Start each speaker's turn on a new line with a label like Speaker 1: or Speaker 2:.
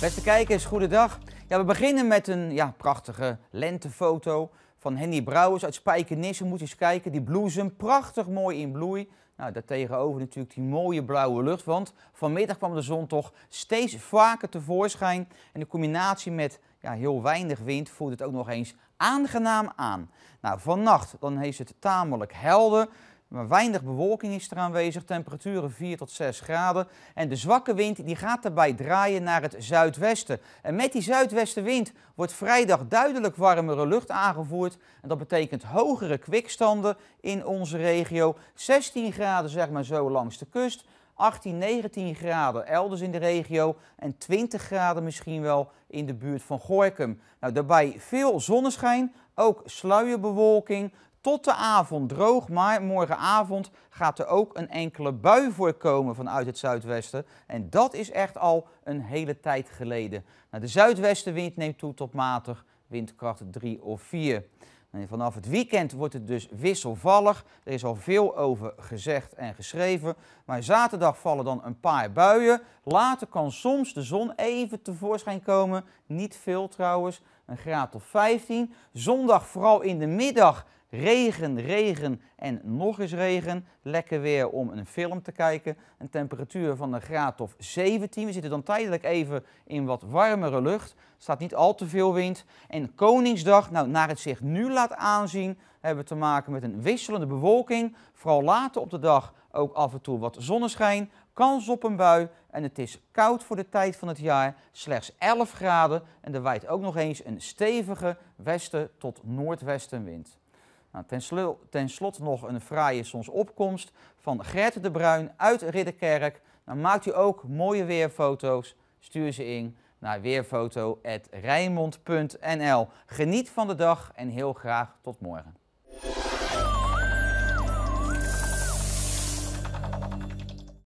Speaker 1: Beste kijkers, goedendag. Ja, we beginnen met een ja, prachtige lentefoto van Henny Brouwers uit Spijkenisse. Moet eens kijken, die bloesem, prachtig mooi in bloei. Nou, daartegenover natuurlijk die mooie blauwe lucht, want vanmiddag kwam de zon toch steeds vaker tevoorschijn. En de combinatie met ja, heel weinig wind voelt het ook nog eens aangenaam aan. Nou, vannacht dan is het tamelijk helder. Maar weinig bewolking is er aanwezig, temperaturen 4 tot 6 graden. En de zwakke wind die gaat daarbij draaien naar het zuidwesten. En met die zuidwestenwind wordt vrijdag duidelijk warmere lucht aangevoerd. En dat betekent hogere kwikstanden in onze regio. 16 graden zeg maar zo langs de kust. 18, 19 graden elders in de regio en 20 graden misschien wel in de buurt van Gorkum. Nou, daarbij veel zonneschijn, ook sluierbewolking, tot de avond droog, maar morgenavond gaat er ook een enkele bui voorkomen vanuit het zuidwesten. En dat is echt al een hele tijd geleden. Nou, de zuidwestenwind neemt toe tot matig, windkracht 3 of 4. vanaf het weekend wordt het dus wisselvallig. Er is al veel over gezegd en geschreven. Maar zaterdag vallen dan een paar buien. Later kan soms de zon even tevoorschijn komen. Niet veel trouwens, een graad of 15. Zondag vooral in de middag Regen, regen en nog eens regen. Lekker weer om een film te kijken. Een temperatuur van een graad of 17. We zitten dan tijdelijk even in wat warmere lucht. staat niet al te veel wind. En Koningsdag, nou, naar het zich nu laat aanzien, hebben we te maken met een wisselende bewolking. Vooral later op de dag ook af en toe wat zonneschijn. Kans op een bui en het is koud voor de tijd van het jaar, slechts 11 graden en er waait ook nog eens een stevige westen tot noordwestenwind. Nou, ten, slu- slotte nog een fraaie zonsopkomst van Gert de Bruin uit Ridderkerk. Nou, maakt u ook mooie weerfoto's. Stuur ze in naar weerfoto@rijmond.nl. Geniet van de dag en heel graag tot morgen.